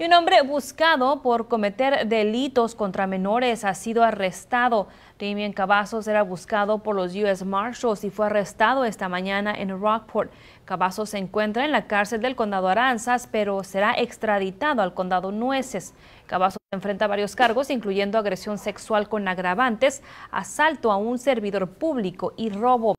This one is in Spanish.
Y un hombre buscado por cometer delitos contra menores ha sido arrestado. Damien Cavazos era buscado por los U.S. Marshals y fue arrestado esta mañana en Rockport. Cavazos se encuentra en la cárcel del condado Aranzas, pero será extraditado al condado Nueces. Cavazos enfrenta varios cargos, incluyendo agresión sexual con agravantes, asalto a un servidor público y robo.